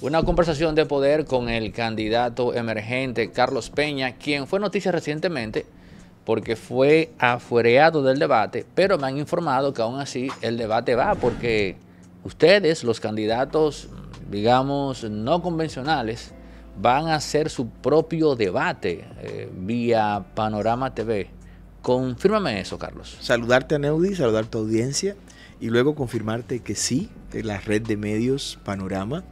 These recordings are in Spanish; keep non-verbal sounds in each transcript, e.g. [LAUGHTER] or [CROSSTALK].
Una conversación de poder con el candidato emergente Carlos Peña, quien fue noticia recientemente porque fue afuereado del debate, pero me han informado que aún así el debate va porque ustedes, los candidatos, digamos, no convencionales, van a hacer su propio debate eh, vía Panorama TV. Confírmame eso, Carlos. Saludarte a Neudi, saludar a tu audiencia y luego confirmarte que sí, la red de medios Panorama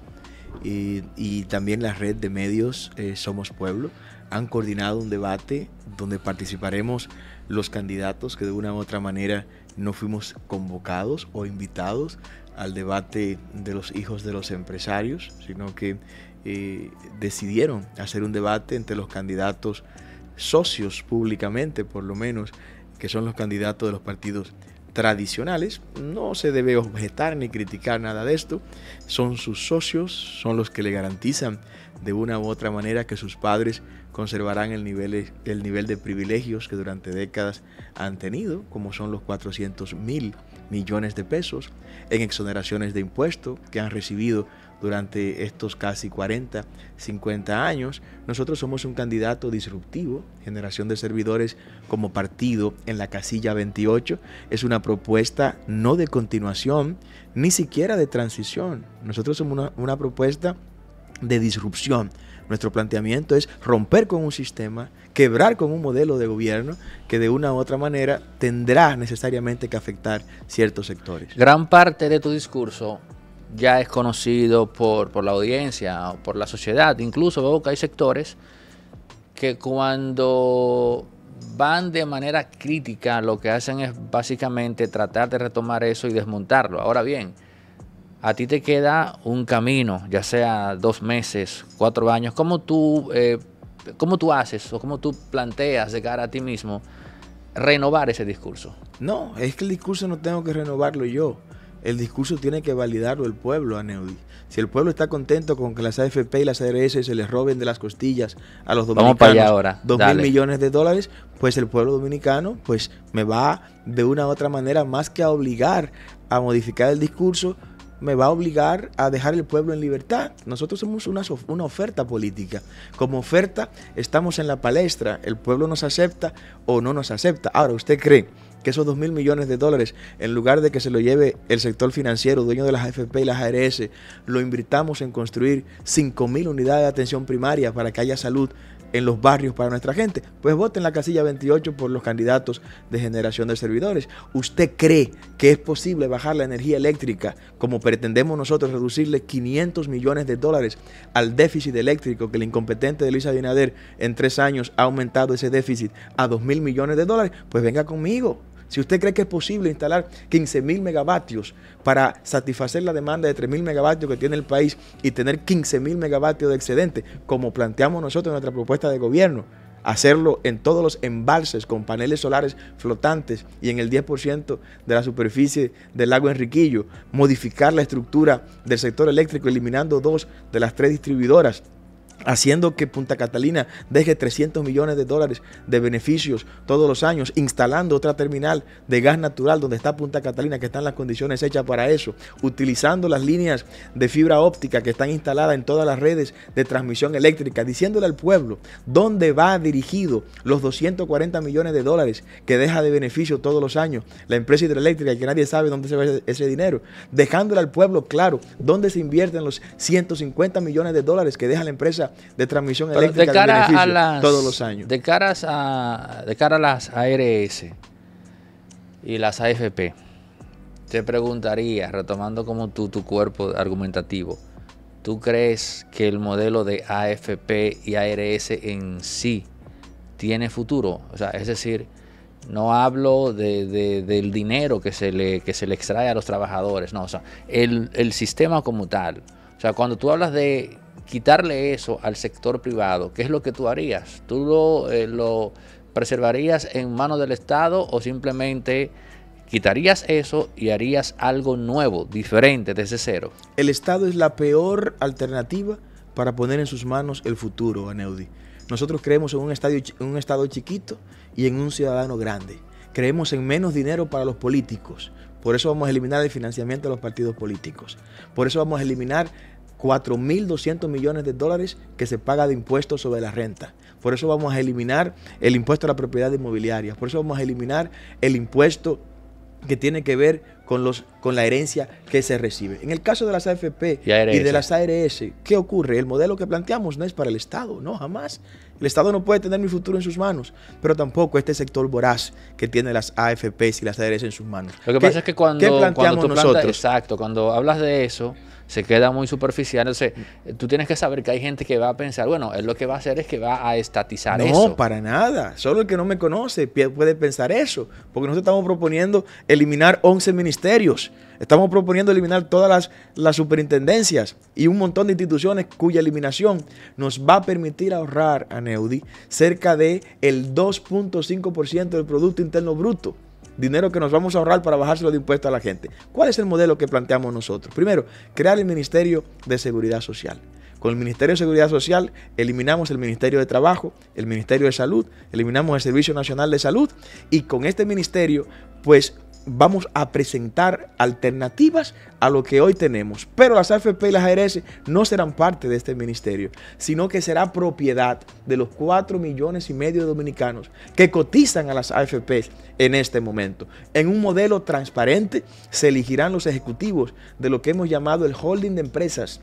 y, también la red de medios eh, Somos Pueblo han coordinado un debate donde participaremos los candidatos que de una u otra manera no fuimos convocados o invitados al debate de los hijos de los empresarios, sino que eh, decidieron hacer un debate entre los candidatos socios públicamente, por lo menos, que son los candidatos de los partidos tradicionales, no se debe objetar ni criticar nada de esto. Son sus socios, son los que le garantizan de una u otra manera que sus padres conservarán el nivel, el nivel de privilegios que durante décadas han tenido, como son los 400 mil millones de pesos en exoneraciones de impuestos que han recibido durante estos casi 40, 50 años. Nosotros somos un candidato disruptivo, generación de servidores como partido en la casilla 28. Es una propuesta no de continuación, ni siquiera de transición. Nosotros somos una, propuesta de disrupción. Nuestro planteamiento es romper con un sistema, quebrar con un modelo de gobierno que de una u otra manera tendrá necesariamente que afectar ciertos sectores. Gran parte de tu discurso ya es conocido por, la audiencia o por la sociedad. Incluso veo que hay sectores que cuando van de manera crítica, lo que hacen es básicamente tratar de retomar eso y desmontarlo. Ahora bien, a ti te queda un camino, ya sea dos meses, cuatro años, ¿cómo tú, eh, cómo tú haces o cómo tú planteas de cara a ti mismo renovar ese discurso? No, es que el discurso no tengo que renovarlo yo el discurso tiene que validarlo el pueblo, Aneudi. Si el pueblo está contento con que las AFP y las ARS se les roben de las costillas a los dominicanos 2.000 dos millones de dólares, pues el pueblo dominicano pues me va de una u otra manera más que a obligar a modificar el discurso, me va a obligar a dejar el pueblo en libertad. Nosotros somos una, una, oferta política. Como oferta estamos en la palestra, el pueblo nos acepta o no nos acepta. Ahora, ¿usted cree que esos 2 mil millones de dólares, en lugar de que se lo lleve el sector financiero, dueño de las AFP y las ARS, lo invirtamos en construir 5.000 mil unidades de atención primaria para que haya salud en los barrios para nuestra gente. Pues voten la casilla 28 por los candidatos de generación de servidores. ¿Usted cree que es posible bajar la energía eléctrica como pretendemos nosotros reducirle 500 millones de dólares al déficit eléctrico que el incompetente de Luisa Abinader en tres años ha aumentado ese déficit a 2 mil millones de dólares? Pues venga conmigo. Si usted cree que es posible instalar 15.000 mil megavatios para satisfacer la demanda de 3.000 mil megavatios que tiene el país y tener 15.000 mil megavatios de excedente, como planteamos nosotros en nuestra propuesta de gobierno, hacerlo en todos los embalses con paneles solares flotantes y en el 10% de la superficie del lago Enriquillo, modificar la estructura del sector eléctrico eliminando dos de las tres distribuidoras haciendo que Punta Catalina deje 300 millones de dólares de beneficios todos los años, instalando otra terminal de gas natural donde está Punta Catalina, que están las condiciones hechas para eso, utilizando las líneas de fibra óptica que están instaladas en todas las redes de transmisión eléctrica, diciéndole al pueblo dónde va dirigido los 240 millones de dólares que deja de beneficio todos los años la empresa hidroeléctrica, que nadie sabe dónde se va ese dinero, dejándole al pueblo claro dónde se invierten los 150 millones de dólares que deja la empresa de transmisión eléctrica de cara a todos los años. De, caras a, de cara a las ARS y las AFP, te preguntaría, retomando como tú tu cuerpo argumentativo, ¿tú crees que el modelo de AFP y ARS en sí tiene futuro? O sea, es decir, no hablo del dinero que se, le, se le extrae a los trabajadores, no, o sea, el, el sistema como tal. O sea, cuando tú hablas de quitarle eso al sector privado, ¿qué es lo que tú harías? ¿Tú eh, lo, preservarías en manos del Estado o simplemente quitarías eso y harías algo nuevo, diferente, desde cero? El Estado es la peor alternativa para poner en sus manos el futuro, Aneudi. Nosotros creemos en un, en un Estado chiquito y en un ciudadano grande. Creemos en menos dinero para los políticos. Por eso vamos a eliminar el financiamiento de los partidos políticos. Por eso vamos a eliminar 4.200 millones de dólares que se paga de impuestos sobre la renta. Por eso vamos a eliminar el impuesto a la propiedad inmobiliaria. Por eso vamos a eliminar el impuesto que tiene que ver con, los, con la herencia que se recibe. En el caso de las AFP y, de las ARS, ¿qué ocurre? El modelo que planteamos no es para el Estado, no, jamás. El Estado no puede tener mi futuro en sus manos, pero tampoco este sector voraz que tiene las AFPs y las ARS en sus manos. Lo que pasa es que cuando, ¿qué nosotros? exacto, cuando hablas de eso, se queda muy superficial. tú tienes que saber que hay gente que va a pensar, bueno, él lo que va a hacer es que va a estatizar eso. No, para nada. Solo el que no me conoce puede pensar eso. Porque nosotros estamos proponiendo eliminar 11 ministerios. Estamos proponiendo eliminar todas las, las superintendencias y un montón de instituciones cuya eliminación nos va a permitir ahorrar a Neudi cerca de el 2.5% del Producto Interno Bruto dinero que nos vamos a ahorrar para bajárselo de impuestos a la gente. ¿Cuál es el modelo que planteamos nosotros? Primero, crear el Ministerio de Seguridad Social. Con el Ministerio de Seguridad Social eliminamos el Ministerio de Trabajo, el Ministerio de Salud, eliminamos el Servicio Nacional de Salud y con este ministerio pues vamos a presentar alternativas a lo que hoy tenemos. Pero las AFP y las ARS no serán parte de este ministerio, sino que será propiedad de los 4 millones y medio de dominicanos que cotizan a las AFP en este momento. En un modelo transparente se elegirán los ejecutivos de lo que hemos llamado el holding de empresas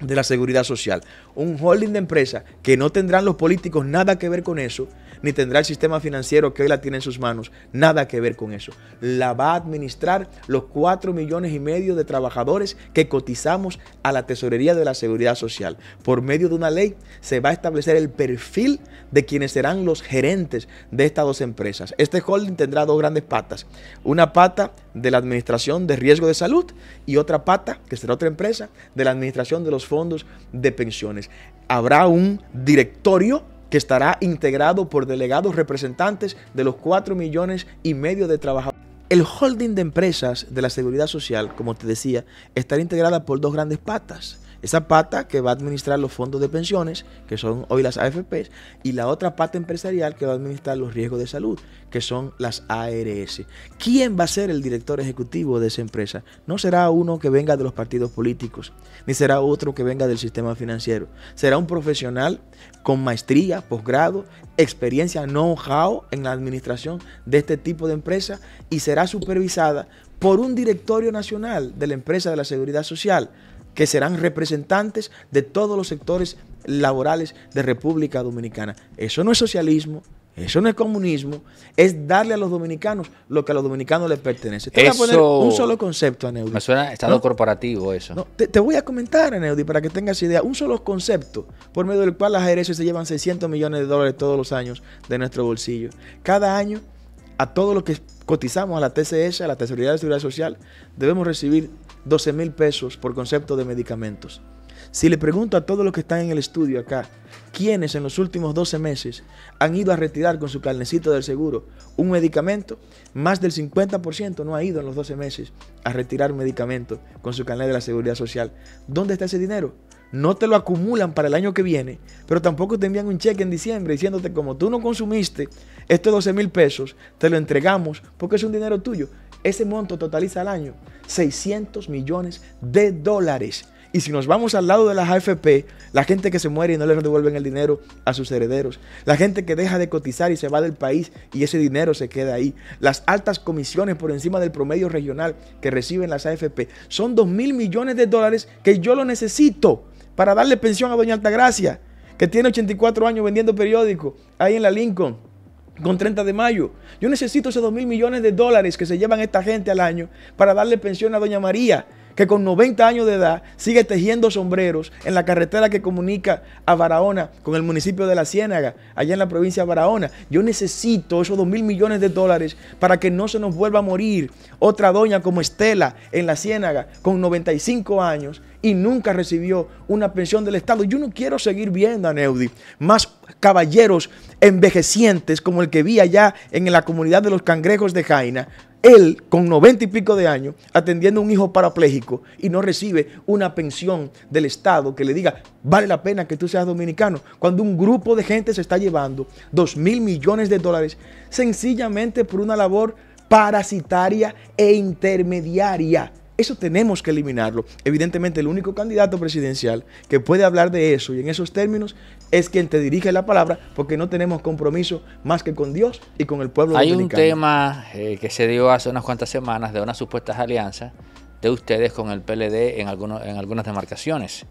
de la seguridad social un holding de empresa que no tendrán los políticos nada que ver con eso, ni tendrá el sistema financiero que hoy la tiene en sus manos nada que ver con eso. La va a administrar los 4 millones y medio de trabajadores que cotizamos a la tesorería de la seguridad social. Por medio de una ley se va a establecer el perfil de quienes serán los gerentes de estas dos empresas. Este holding tendrá dos grandes patas. Una pata de la administración de riesgo de salud y otra pata, que será otra empresa, de la administración de los fondos de pensiones habrá un directorio que estará integrado por delegados representantes de los 4 millones y medio de trabajadores. El holding de empresas de la seguridad social, como te decía, estará integrada por dos grandes patas. Esa pata que va a administrar los fondos de pensiones, que son hoy las AFPs, y la otra pata empresarial que va a administrar los riesgos de salud, que son las ARS. ¿Quién va a ser el director ejecutivo de esa empresa? No será uno que venga de los partidos políticos, ni será otro que venga del sistema financiero. Será un profesional con maestría, posgrado, experiencia, know-how en la administración de este tipo de empresa y será supervisada por un directorio nacional de la empresa de la seguridad social que serán representantes de todos los sectores laborales de República Dominicana. Eso no es socialismo, eso no es comunismo, es darle a los dominicanos lo que a los dominicanos les pertenece. Te eso un solo concepto, Aneudi. Me suena estado corporativo eso. te, voy a comentar, Aneudi, para que tengas idea, un solo concepto por medio del cual las ARS se llevan 600 millones de dólares todos los años de nuestro bolsillo. Cada año, a todos los que cotizamos a la TCS, a la Tesorería de Seguridad Social, debemos recibir 12 mil pesos por concepto de medicamentos. Si le pregunto a todos los que están en el estudio acá, ¿quiénes en los últimos 12 meses han ido a retirar con su carnecito del seguro un medicamento? Más del 50% no ha ido en los 12 meses a retirar un medicamento con su carnet de la seguridad social. ¿Dónde está ese dinero? no te lo acumulan para el año que viene, pero tampoco te envían un cheque en diciembre diciéndote como tú no consumiste estos 12 mil pesos, te lo entregamos porque es un dinero tuyo. Ese monto totaliza al año 600 millones de dólares. Y si nos vamos al lado de las AFP, la gente que se muere y no le devuelven el dinero a sus herederos, la gente que deja de cotizar y se va del país y ese dinero se queda ahí, las altas comisiones por encima del promedio regional que reciben las AFP, son 2 mil millones de dólares que yo lo necesito para darle pensión a Doña Altagracia, que tiene 84 años vendiendo periódico ahí en la Lincoln con 30 de mayo. Yo necesito esos 2 mil millones de dólares que se llevan esta gente al año para darle pensión a Doña María que con 90 años de edad sigue tejiendo sombreros en la carretera que comunica a Barahona con el municipio de La Ciénaga, allá en la provincia de Barahona. Yo necesito esos 2 mil millones de dólares para que no se nos vuelva a morir otra doña como Estela en La Ciénaga con 95 años y nunca recibió una pensión del Estado. Yo no quiero seguir viendo a Neudi más caballeros envejecientes como el que vi allá en la comunidad de los cangrejos de Jaina él con noventa y pico de años atendiendo a un hijo parapléjico y no recibe una pensión del Estado que le diga, vale la pena que tú seas dominicano, cuando un grupo de gente se está llevando dos mil millones de dólares sencillamente por una labor parasitaria e intermediaria. Eso tenemos que eliminarlo. Evidentemente, el único candidato presidencial que puede hablar de eso y en esos términos es quien te dirige la palabra, porque no tenemos compromiso más que con Dios y con el pueblo Hay un tema eh, que se dio hace unas cuantas semanas de unas supuestas alianzas de ustedes con el PLD en, algunos, en algunas demarcaciones.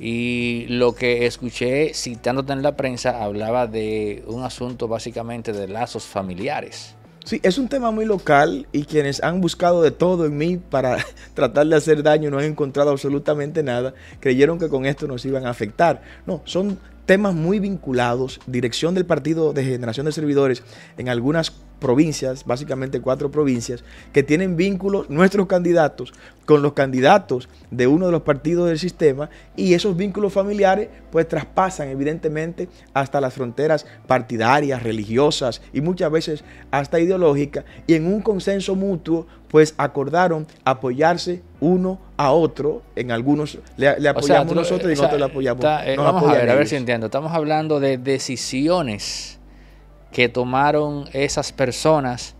Y lo que escuché citándote en la prensa hablaba de un asunto básicamente de lazos familiares. Sí, es un tema muy local y quienes han buscado de todo en mí para [LAUGHS] tratar de hacer daño no han encontrado absolutamente nada. Creyeron que con esto nos iban a afectar. No, son temas muy vinculados, dirección del Partido de Generación de Servidores en algunas provincias, básicamente cuatro provincias, que tienen vínculos nuestros candidatos con los candidatos de uno de los partidos del sistema y esos vínculos familiares pues traspasan evidentemente hasta las fronteras partidarias, religiosas y muchas veces hasta ideológicas y en un consenso mutuo pues acordaron apoyarse uno a otro, en algunos le, apoyamos nosotros y nosotros le apoyamos. Eh, a ver, a ver si entiendo, estamos hablando de decisiones que tomaron esas personas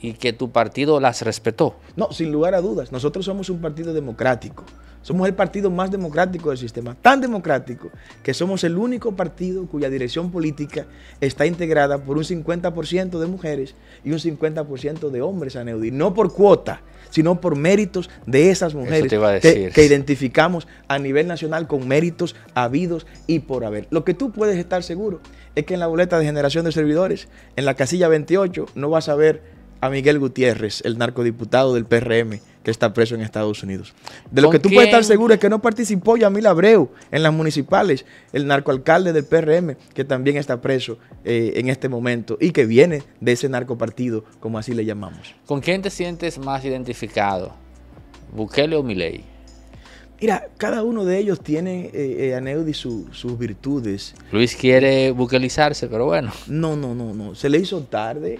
y que tu partido las respetó. No, sin lugar a dudas, nosotros somos un partido democrático. Somos el partido más democrático del sistema, tan democrático que somos el único partido cuya dirección política está integrada por un 50% de mujeres y un 50% de hombres, Aneudi. No por cuota, sino por méritos de esas mujeres que identificamos a nivel nacional con méritos habidos y por haber. Lo que tú puedes estar seguro es que en la boleta de generación de servidores, en la casilla 28, no vas a ver a Miguel Gutiérrez, el narcodiputado del PRM que está preso en Estados Unidos. De lo que tú puedes estar seguro es que no participó Yamil Abreu en las municipales, el narcoalcalde del PRM, que también está preso eh, en este momento y que viene de ese narcopartido, como así le llamamos. ¿Con quién te sientes más identificado? ¿Bukele o miley Mira, cada uno de ellos tiene eh, eh a Neudi sus virtudes. Luis quiere buquelizarse, pero bueno. No, no, no, no. Se le hizo tarde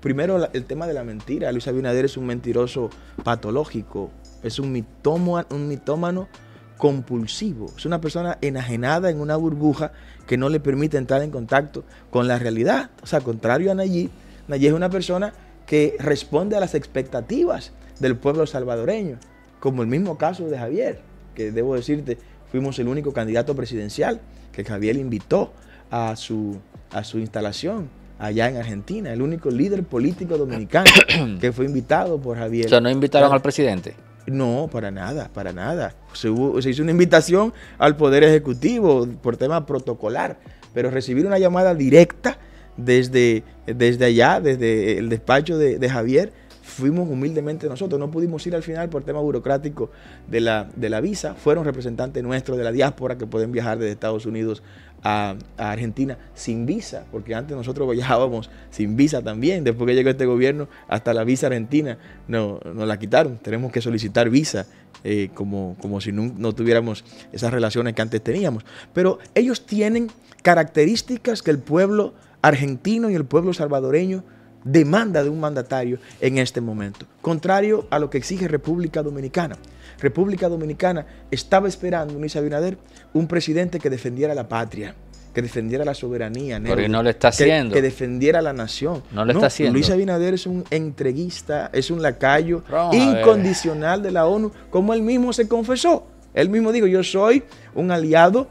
Primero, el tema de la mentira. Luis Abinader es un mentiroso patológico, es un, un mitómano compulsivo. Es una persona enajenada en una burbuja que no le permite entrar en contacto con la realidad. O sea, contrario a Nayib, Nayib es una persona que responde a las expectativas del pueblo salvadoreño, como el mismo caso de Javier, que debo decirte, fuimos el único candidato presidencial que Javier invitó a su, a su instalación allá en Argentina, el único líder político dominicano [COUGHS] que fue invitado por Javier. O sea, no invitaron al presidente. No, para nada, para nada. Se, hizo una invitación al Poder Ejecutivo por tema protocolar, pero recibir una llamada directa desde, desde allá, desde el despacho de, Javier, fuimos humildemente nosotros, no pudimos ir al final por tema burocrático de la, de la visa, fueron representantes nuestros de la diáspora que pueden viajar desde Estados Unidos a, Argentina sin visa, porque antes nosotros viajábamos sin visa también. Después que llegó este gobierno, hasta la visa argentina nos la quitaron. Tenemos que solicitar visa, eh, como, como si no, no tuviéramos esas relaciones que antes teníamos. Pero ellos tienen características que el pueblo argentino y el pueblo salvadoreño demanda de un mandatario en este momento, contrario a lo que exige República Dominicana. República Dominicana estaba esperando, Luis Abinader, un presidente que defendiera la patria, que defendiera la soberanía. no lo está haciendo. Que, defendiera la nación. No lo está haciendo. Luis Abinader es un entreguista, es un lacayo incondicional de la ONU, como él mismo se confesó. Él mismo dijo, yo soy un aliado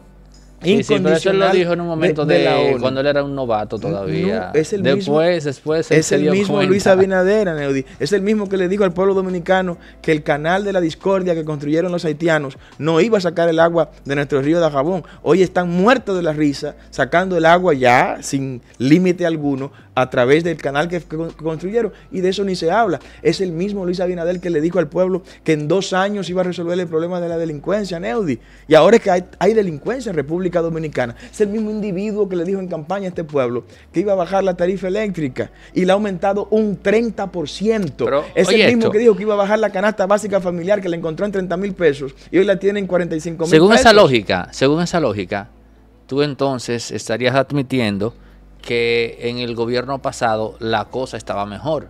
Sí, lo dijo en un momento de, cuando él era un novato todavía. es el después, mismo, es el mismo Luis Abinader, Neudi. Es el mismo que le dijo al pueblo dominicano que el canal de la discordia que construyeron los haitianos no iba a sacar el agua de nuestro río de Jabón. Hoy están muertos de la risa sacando el agua ya sin límite alguno a través del canal que, construyeron y de eso ni se habla. Es el mismo Luis Abinader que le dijo al pueblo que en dos años iba a resolver el problema de la delincuencia, Neudi. Y ahora es que hay, hay delincuencia en República Dominicana. Es el mismo individuo que le dijo en campaña a este pueblo que iba a bajar la tarifa eléctrica y la ha aumentado un 30%. Pero, es el mismo que dijo que iba a bajar la canasta básica familiar que le encontró en 30 mil pesos y hoy la tiene en 45 mil Según esa lógica, según esa lógica, tú entonces estarías admitiendo que en el gobierno pasado la cosa estaba mejor,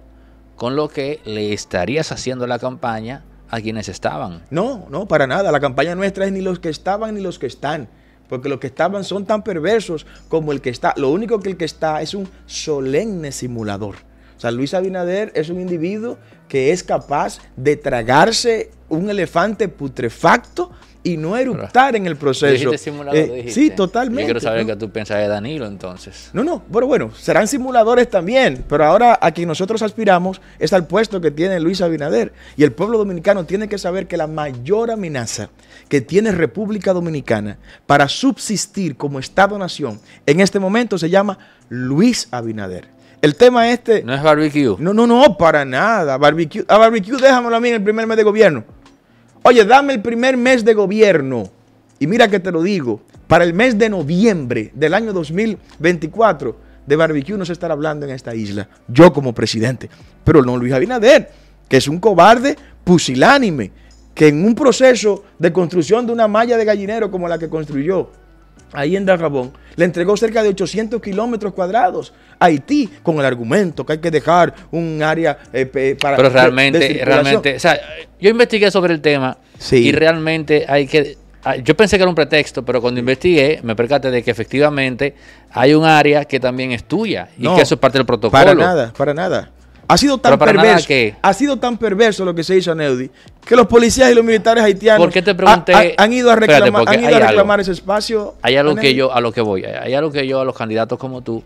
con lo que le estarías haciendo la campaña a quienes estaban. No, no, para nada. La campaña nuestra es ni los que estaban ni los que están. Porque los que estaban son tan perversos como el que está. Lo único que el que está es un solemne simulador. O sea, Luis Abinader es un individuo que es capaz de tragarse un elefante putrefacto y no eructar en el proceso. Eh, sí, totalmente. Yo quiero saber qué tú piensas de Danilo entonces. No, no, pero bueno, serán simuladores también, pero ahora a quien nosotros aspiramos es al puesto que tiene Luis Abinader. Y el pueblo dominicano tiene que saber que la mayor amenaza que tiene República Dominicana para subsistir como Estado-Nación en este momento se llama Luis Abinader. El tema este... No es barbecue. No, no, no, para nada. Barbecue, a ah, barbecue déjamelo a mí en el primer mes de gobierno. Oye, dame el primer mes de gobierno. Y mira que te lo digo, para el mes de noviembre del año 2024 de barbecue no se estará hablando en esta isla, yo como presidente, pero no Luis Abinader, que es un cobarde pusilánime, que en un proceso de construcción de una malla de gallinero como la que construyó, ahí en Darrabón, le entregó cerca de 800 kilómetros cuadrados a Haití con el argumento que hay que dejar un área eh, para... Pero realmente, realmente, o sea, yo investigué sobre el tema y realmente hay que... Ah, yo pensé que era un pretexto, pero cuando investigué me percaté de que efectivamente hay un área que también es tuya y que eso es parte del protocolo. Para nada, para nada. Ha sido tan perverso. Ha sido tan perverso lo que se hizo a Neudi que los policías y los militares haitianos han ido a reclamar, ese espacio. Hay algo que yo a lo que voy, hay algo que yo a los candidatos como tú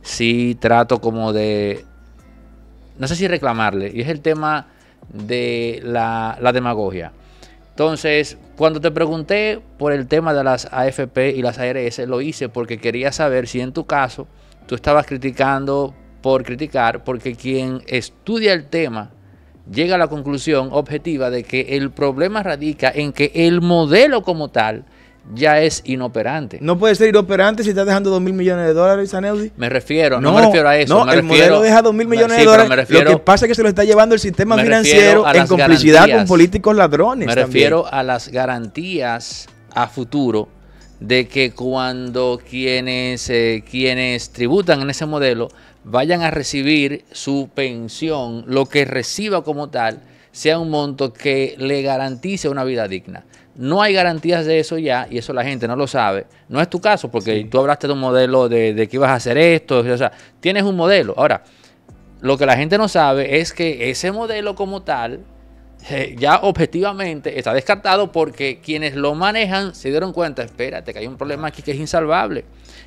sí trato como de no sé si reclamarle, y es el tema de la, la demagogia. Entonces, cuando te pregunté por el tema de las AFP y las ARS, lo hice porque quería saber si en tu caso tú estabas criticando por criticar, porque quien estudia el tema llega a la conclusión objetiva de que el problema radica en que el modelo como tal ya es inoperante. No puede ser inoperante si está dejando dos mil millones de dólares, Saneudi. Me refiero, no, me refiero a eso. No, el modelo deja 2 mil millones de dólares. lo que pasa es que se lo está llevando el sistema financiero en complicidad con políticos ladrones. Me refiero a las garantías a futuro de que cuando quienes, eh, quienes tributan en ese modelo vayan a recibir su pensión, lo que reciba como tal, sea un monto que le garantice una vida digna. No hay garantías de eso ya, y eso la gente no lo sabe. No es tu caso, porque tú hablaste de un modelo de, que ibas a hacer esto, o sea, tienes un modelo. Ahora, lo que la gente no sabe es que ese modelo como tal, eh, ya objetivamente está descartado porque quienes lo manejan se dieron cuenta, espérate, que hay un problema aquí que es insalvable.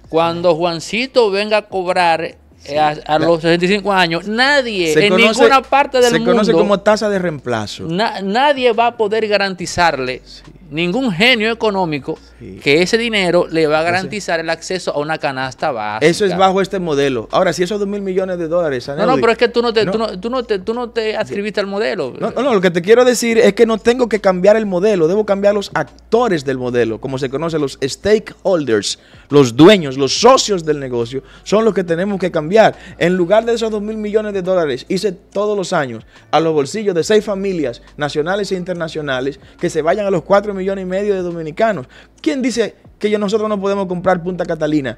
Cuando Juancito venga a cobrar a, los 65 años, nadie en ninguna parte del mundo. Se conoce como tasa de reemplazo. nadie va a poder garantizarle ningún genio económico que ese dinero le va a garantizar el acceso a una canasta básica. Eso es bajo este modelo. Ahora, si esos dos mil millones de dólares... no, no, pero es que tú no te, Tú no, te, tú no te adscribiste al modelo. No, no, lo que te quiero decir es que no tengo que cambiar el modelo, debo cambiar los actores del modelo, como se conoce, los stakeholders, los dueños, los socios del negocio, son los que tenemos que cambiar. En lugar de esos dos mil millones de dólares, hice todos los años a los bolsillos de seis familias nacionales e internacionales que se vayan a los cuatro millones y medio de dominicanos. ¿Quién dice que nosotros no podemos comprar Punta Catalina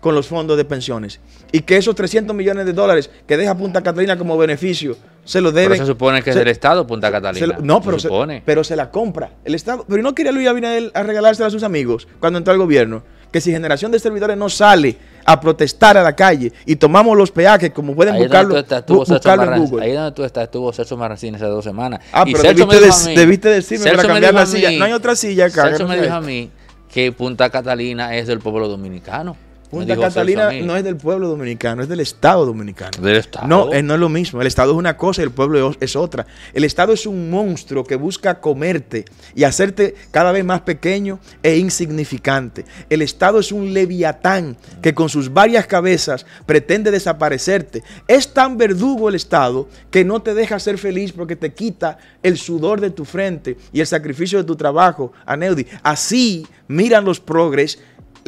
con los fondos de pensiones? Y que esos 300 millones de dólares que deja Punta Catalina como beneficio se lo debe. se supone que es el Estado Punta Catalina. no, pero se, pero se la compra. El Estado. Pero no quería Luis Abinader a regalársela a sus amigos cuando entró al gobierno. Que si generación de servidores no sale a protestar a la calle y tomamos los peajes, como pueden ahí buscarlo, en Google. Ahí donde tú estás, estuvo Sergio Marrancín esas dos semanas. Ah, y pero debiste, debiste, decirme para cambiar la silla. No hay otra silla acá. Celso me dijo a mí que Punta Catalina es del pueblo dominicano. Punta Catalina no es del pueblo dominicano, es del Estado dominicano. ¿Del Estado? No, eh, no es lo mismo. El Estado es una cosa y el pueblo es otra. El Estado es un monstruo que busca comerte y hacerte cada vez más pequeño e insignificante. El Estado es un leviatán que con sus varias cabezas pretende desaparecerte. Es tan verdugo el Estado que no te deja ser feliz porque te quita el sudor de tu frente y el sacrificio de tu trabajo, Aneudi. Así miran los progres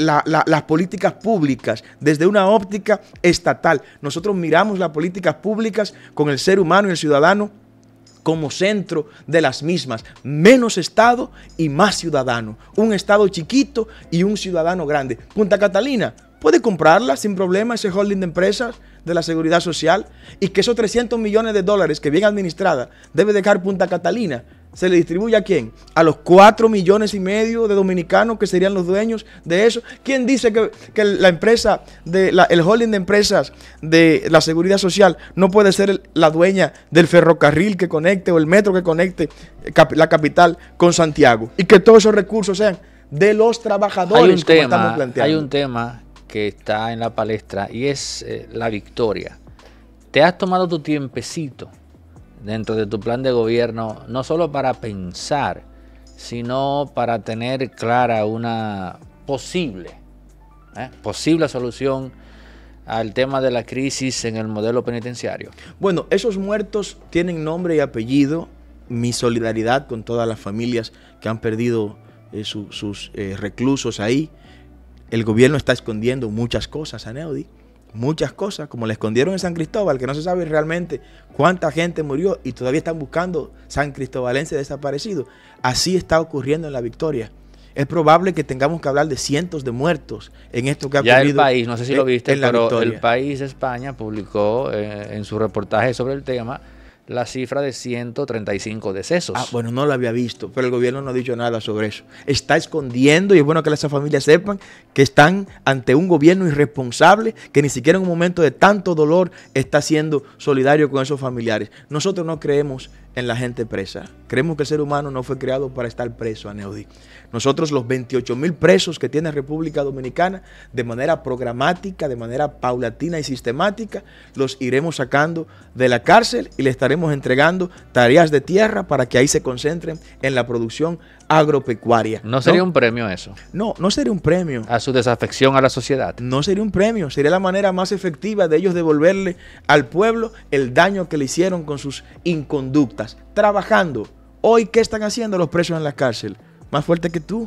las políticas públicas desde una óptica estatal. Nosotros miramos las políticas públicas con el ser humano y el ciudadano como centro de las mismas. Menos Estado y más ciudadano. Un Estado chiquito y un ciudadano grande. Punta Catalina puede comprarla sin problema ese holding de empresas de la seguridad social y que esos 300 millones de dólares que bien administrada debe dejar Punta Catalina se le distribuye a quién? A los cuatro millones y medio de dominicanos que serían los dueños de eso. ¿Quién dice que, la empresa, de el holding de empresas de la seguridad social no puede ser la dueña del ferrocarril que conecte o el metro que conecte eh, la capital con Santiago? Y que todos esos recursos sean de los trabajadores. Hay estamos planteando. Hay un tema que está en la palestra y es eh, la victoria. Te has tomado tu tiempecito dentro de tu plan de gobierno, no solo para pensar, sino para tener clara una posible, eh, posible solución al tema de la crisis en el modelo penitenciario? Bueno, esos muertos tienen nombre y apellido. Mi solidaridad con todas las familias que han perdido eh, sus eh, reclusos ahí. El gobierno está escondiendo muchas cosas a muchas cosas, como le escondieron en San Cristóbal, que no se sabe realmente cuánta gente murió y todavía están buscando San Cristóbalense desaparecido. Así está ocurriendo en la victoria. Es probable que tengamos que hablar de cientos de muertos en esto que ha ocurrido. el país, no sé si lo viste, pero el país España publicó eh, en su reportaje sobre el tema la cifra de 135 decesos. Ah, bueno, no lo había visto, pero el gobierno no ha dicho nada sobre eso. Está escondiendo y es bueno que las familias sepan que están ante un gobierno irresponsable que ni siquiera en un momento de tanto dolor está siendo solidario con esos familiares. Nosotros no creemos en la gente presa. Creemos que el ser humano no fue creado para estar preso, a Aneudi. Nosotros los 28 mil presos que tiene República Dominicana, de manera programática, de manera paulatina y sistemática, los iremos sacando de la cárcel y le estaremos entregando tareas de tierra para que ahí se concentren en la producción agropecuaria. ¿No sería un premio eso? No, no sería un premio. A su desafección a la sociedad. No sería un premio, sería la manera más efectiva de ellos devolverle al pueblo el daño que le hicieron con sus inconductas, trabajando Hoy, ¿qué están haciendo los presos en la cárcel? Más fuerte que tú,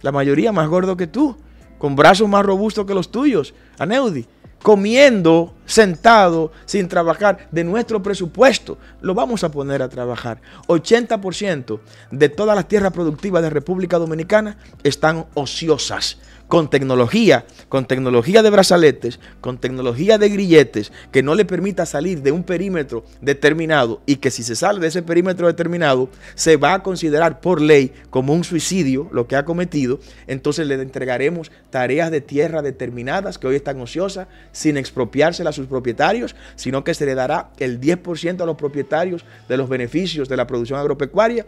la mayoría más gordo que tú, con brazos más robustos que los tuyos, Aneudi, comiendo sentado sin trabajar de nuestro presupuesto, lo vamos a poner a trabajar. 80% de todas las tierras productivas de República Dominicana están ociosas con tecnología, con tecnología de brazaletes, con tecnología de grilletes, que no le permita salir de un perímetro determinado y que si se sale de ese perímetro determinado, se va a considerar por ley como un suicidio lo que ha cometido, entonces le entregaremos tareas de tierra determinadas que hoy están ociosas sin expropiarse expropiárselas propietarios, sino que se le dará el 10% a los propietarios de los beneficios de la producción agropecuaria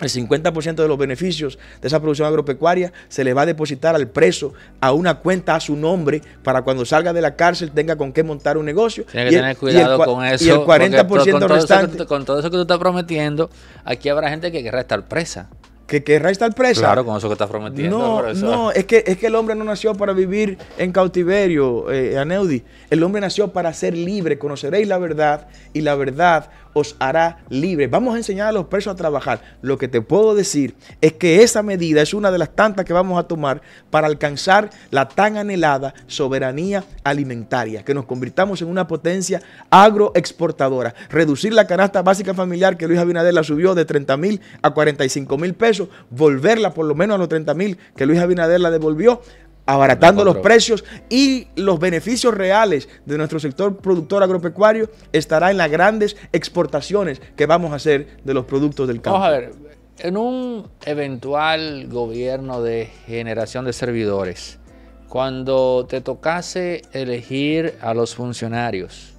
el 50% de los beneficios de esa producción agropecuaria se le va a depositar al preso a una cuenta a su nombre para cuando salga de la cárcel tenga con qué montar un negocio. y el, cuidado 40% restante. con todo eso que tú estás prometiendo, aquí habrá gente que querrá estar presa que querrá estar presa. Claro, con eso que estás prometiendo. No, no es, que, es que el hombre no nació para vivir en cautiverio, eh, Aneudi. El hombre nació para ser libre. Conoceréis la verdad y la verdad os hará libre. Vamos a enseñar a los presos a trabajar. Lo que te puedo decir es que esa medida es una de las tantas que vamos a tomar para alcanzar la tan anhelada soberanía alimentaria, que nos convirtamos en una potencia agroexportadora. Reducir la canasta básica familiar que Luis Abinader la subió de 30 mil a 45 mil pesos, volverla por lo menos a los 30 mil que Luis Abinader la devolvió, abaratando los precios y los beneficios reales de nuestro sector productor agropecuario estará en las grandes exportaciones que vamos a hacer de los productos del campo. Vamos a ver, en un eventual gobierno de generación de servidores, cuando te tocase elegir a los funcionarios,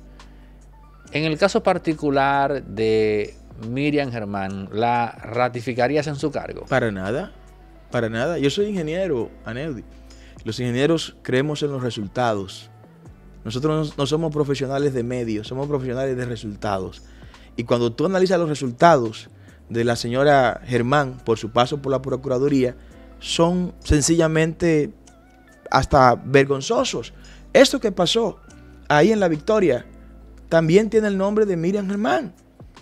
en el caso particular de Miriam Germán, ¿la ratificarías en su cargo? Para nada, para nada. Yo soy ingeniero, Aneudi. Los ingenieros creemos en los resultados. Nosotros no somos profesionales de medios, somos profesionales de resultados. Y cuando tú analizas los resultados de la señora Germán por su paso por la Procuraduría, son sencillamente hasta vergonzosos. Esto que pasó ahí en la Victoria también tiene el nombre de Miriam Germán.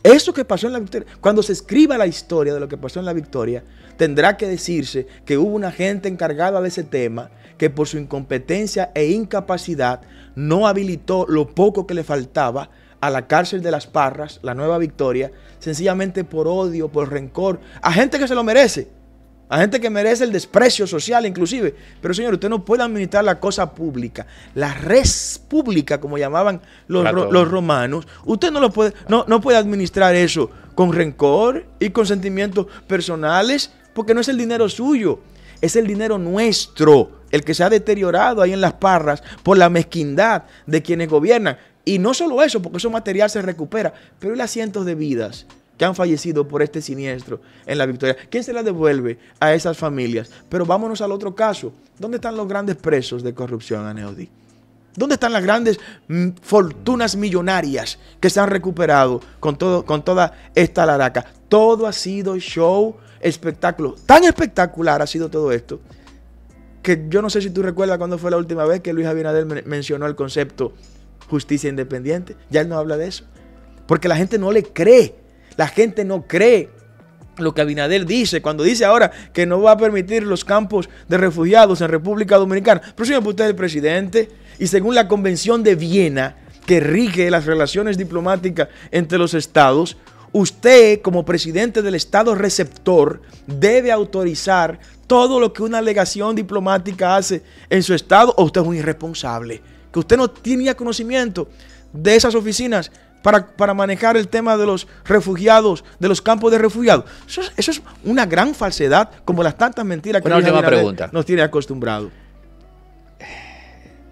Esto que pasó en la Victoria, cuando se escriba la historia de lo que pasó en la Victoria, tendrá que decirse que hubo una gente encargada de ese tema que por su incompetencia e incapacidad no habilitó lo poco que le faltaba a la cárcel de las Parras, la nueva victoria, sencillamente por odio, por rencor, a gente que se lo merece, a gente que merece el desprecio social inclusive. Pero señor, usted no puede administrar la cosa pública, la res pública, como llamaban los, romanos. Usted no lo puede, no puede administrar eso con rencor y con sentimientos personales, porque no es el dinero suyo, es el dinero nuestro el que se ha deteriorado ahí en las parras por la mezquindad de quienes gobiernan. Y no solo eso, porque eso material se recupera, pero hay cientos de vidas que han fallecido por este siniestro en la victoria. ¿Quién se la devuelve a esas familias? Pero vámonos al otro caso. ¿Dónde están los grandes presos de corrupción, neodi ¿Dónde están las grandes mm, fortunas millonarias que se han recuperado con, todo, con toda esta laraca? Todo ha sido show, espectáculo. Tan espectacular ha sido todo esto que yo no sé si tú recuerdas cuándo fue la última vez que Luis Abinader mencionó el concepto justicia independiente. Ya él no habla de eso. Porque la gente no le cree. La gente no cree lo que Abinader dice, cuando dice ahora que no va a permitir los campos de refugiados en República Dominicana. Pero si usted es el presidente y según la Convención de Viena, que rige las relaciones diplomáticas entre los estados, usted como presidente del Estado receptor debe autorizar todo lo que una alegación diplomática hace en su Estado o usted es un irresponsable, que usted no tenía conocimiento de esas oficinas para, manejar el tema de los refugiados, de los campos de refugiados. Eso es, una gran falsedad, como las tantas mentiras que nos, nos tiene acostumbrado.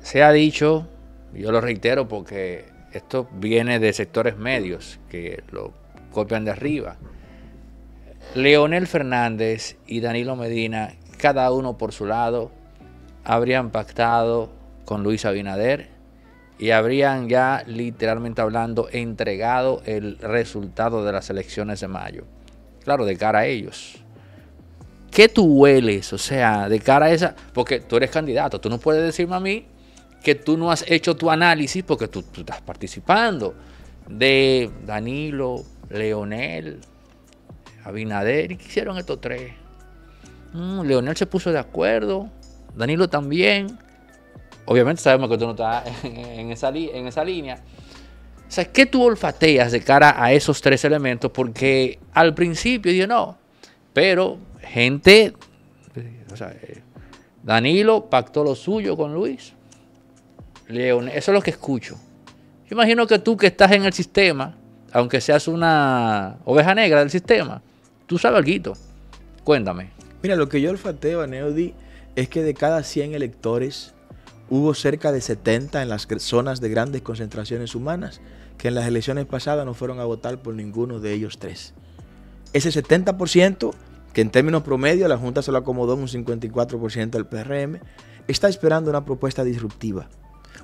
Se ha dicho, yo lo reitero porque esto viene de sectores medios que lo copian de arriba. Leonel Fernández y Danilo Medina, cada uno por su lado, habrían pactado con Luis Abinader y habrían ya literalmente hablando entregado el resultado de las elecciones de mayo. Claro, de cara a ellos. ¿Qué tú hueles? O sea, de cara a esa, porque tú eres candidato, tú no puedes decirme a mí que tú no has hecho tu análisis porque tú, tú estás participando de Danilo, Leonel, Abinader, ¿y qué hicieron estos tres? Mm, Leonel se puso de acuerdo, Danilo también. Obviamente sabemos que tú no estás [LAUGHS] en, esa, línea. O sea, ¿qué tú olfateas de cara a esos tres elementos? Porque al principio yo no, pero gente, o sea, eh, Danilo pactó lo suyo con Luis. Leonel, eso es lo que escucho. Yo imagino que tú que estás en el sistema, aunque seas una oveja negra del sistema, tú sabes algo. Cuéntame. Mira, lo que yo olfateo, Neody, es que de cada 100 electores hubo cerca de 70 en las zonas de grandes concentraciones humanas, que en las elecciones pasadas no fueron a votar por ninguno de ellos tres. Ese 70%, que en términos promedio la Junta se lo acomodó en un 54% del PRM, está esperando una propuesta disruptiva,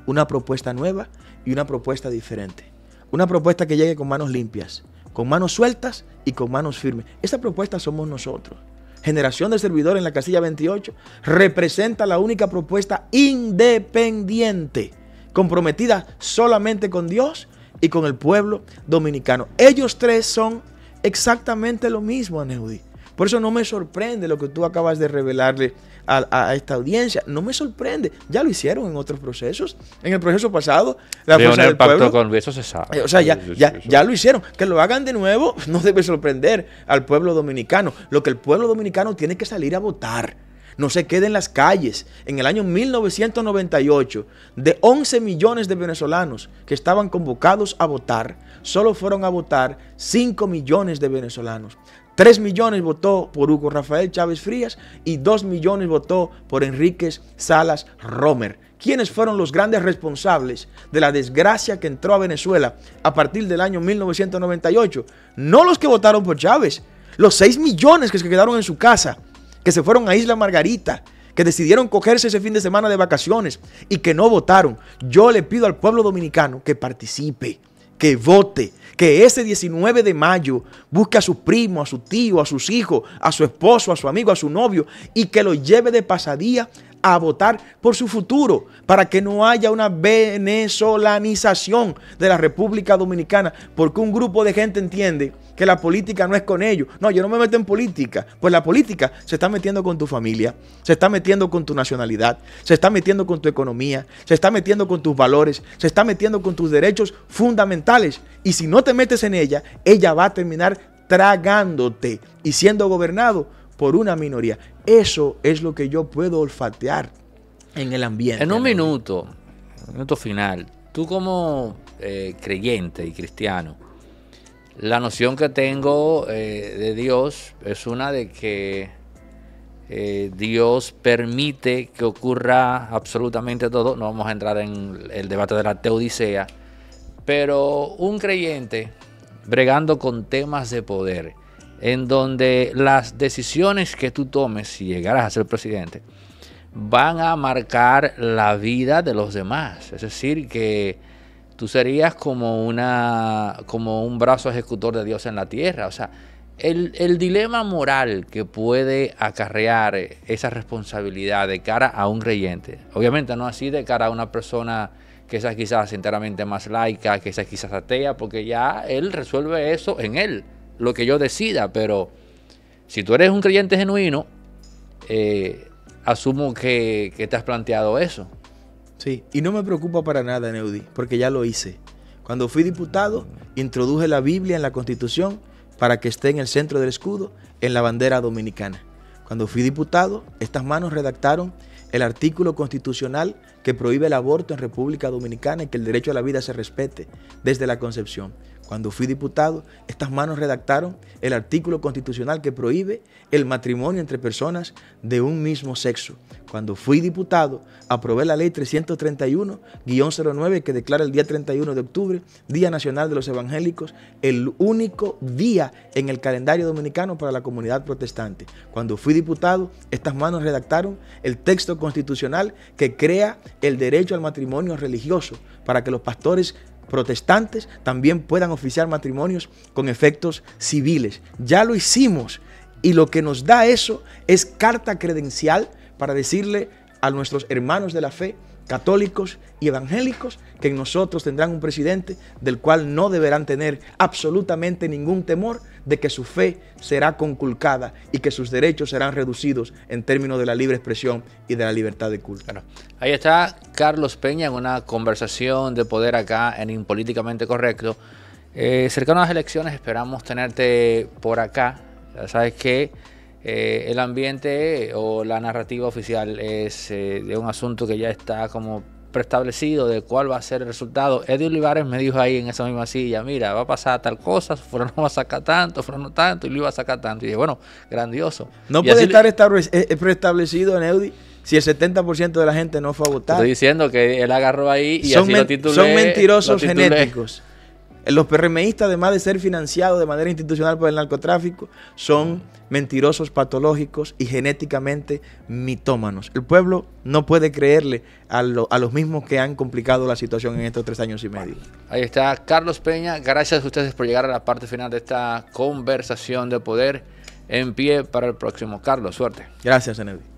una propuesta nueva y una propuesta diferente. Una propuesta que llegue con manos limpias, con manos sueltas y con manos firmes. Esa propuesta somos nosotros. Generación de Servidor en la casilla 28 representa la única propuesta independiente, comprometida solamente con Dios y con el pueblo dominicano. Ellos tres son exactamente lo mismo, Aneudi. Por eso no me sorprende lo que tú acabas de revelarle a, esta audiencia. No me sorprende, ya lo hicieron en otros procesos. En el proceso pasado, la pacto con se sabe. Eh, o sea, ya, ya lo hicieron. Que lo hagan de nuevo [LAUGHS] no debe sorprender al pueblo dominicano. Lo que el pueblo dominicano tiene que salir a votar no se quede en las calles. En el año 1998, de 11 millones de venezolanos que estaban convocados a votar, solo fueron a votar 5 millones de venezolanos. 3 millones votó por Hugo Rafael Chávez Frías y 2 millones votó por Enríquez Salas Romer. ¿Quiénes fueron los grandes responsables de la desgracia que entró a Venezuela a partir del año 1998? No los que votaron por Chávez, los 6 millones que se quedaron en su casa, que se fueron a Isla Margarita, que decidieron cogerse ese fin de semana de vacaciones y que no votaron. Yo le pido al pueblo dominicano que participe que vote, que ese 19 de mayo busque a su primo, a su tío, a sus hijos, a su esposo, a su amigo, a su novio y que lo lleve de pasadía a votar por su futuro, para que no haya una venezolanización de la República Dominicana, porque un grupo de gente entiende que la política no es con ellos. No, yo no me meto en política. Pues la política se está metiendo con tu familia, se está metiendo con tu nacionalidad, se está metiendo con tu economía, se está metiendo con tus valores, se está metiendo con tus derechos fundamentales. Y si no te metes en ella, ella va a terminar tragándote y siendo gobernado por una minoría. Eso es lo que yo puedo olfatear en el ambiente. En un minuto, un minuto final, tú como eh, creyente y cristiano, la noción que tengo eh, de Dios es una de que eh, Dios permite que ocurra absolutamente todo. No vamos a entrar en el debate de la teodicea, pero un creyente bregando con temas de poder en donde las decisiones que tú tomes si llegaras a ser presidente van a marcar la vida de los demás. Es decir, que tú serías como, una, como un brazo ejecutor de Dios en la tierra. O sea, el, dilema moral que puede acarrear esa responsabilidad de cara a un reyente, obviamente no así de cara a una persona que sea quizás enteramente más laica, que sea quizás atea, porque ya él resuelve eso en él lo que yo decida, pero si tú eres un creyente genuino, eh, asumo que, que, te has planteado eso. Sí, y no me preocupa para nada, Neudi, porque ya lo hice. Cuando fui diputado, introduje la Biblia en la Constitución para que esté en el centro del escudo, en la bandera dominicana. Cuando fui diputado, estas manos redactaron el artículo constitucional que prohíbe el aborto en República Dominicana y que el derecho a la vida se respete desde la concepción. Cuando fui diputado, estas manos redactaron el artículo constitucional que prohíbe el matrimonio entre personas de un mismo sexo. Cuando fui diputado, aprobé la ley 331-09 que declara el día 31 de octubre, Día Nacional de los Evangélicos, el único día en el calendario dominicano para la comunidad protestante. Cuando fui diputado, estas manos redactaron el texto constitucional que crea el derecho al matrimonio religioso para que los pastores protestantes también puedan oficiar matrimonios con efectos civiles. Ya lo hicimos y lo que nos da eso es carta credencial para decirle a nuestros hermanos de la fe católicos y evangélicos, que en nosotros tendrán un presidente del cual no deberán tener absolutamente ningún temor de que su fe será conculcada y que sus derechos serán reducidos en términos de la libre expresión y de la libertad de culto. ahí está Carlos Peña en una conversación de poder acá en Impolíticamente Correcto. Eh, cercano a las elecciones esperamos tenerte por acá. sabes que eh, el ambiente o la narrativa oficial es eh, de un asunto que ya está como preestablecido de cuál va a ser el resultado. Eddie Olivares me dijo ahí en esa misma silla, mira, va a pasar tal cosa, Fueron va a sacar tanto, Fueron tanto, y lo iba a sacar tanto. Y dije, bueno, grandioso. No puede estar eh, preestablecido en Eudi si el 70% de la gente no fue a votar. Estoy diciendo que él agarró ahí y son así lo Son mentirosos genéticos. Eh, los PRMistas, además de ser financiados de manera institucional por el narcotráfico, son mentirosos patológicos y genéticamente mitómanos. El pueblo no puede creerle a, los mismos que han complicado la situación en estos tres años y medio. Ahí está Carlos Peña. Gracias a ustedes por llegar a la parte final de esta conversación de poder en pie para el próximo. Carlos, suerte. Gracias, Enedi.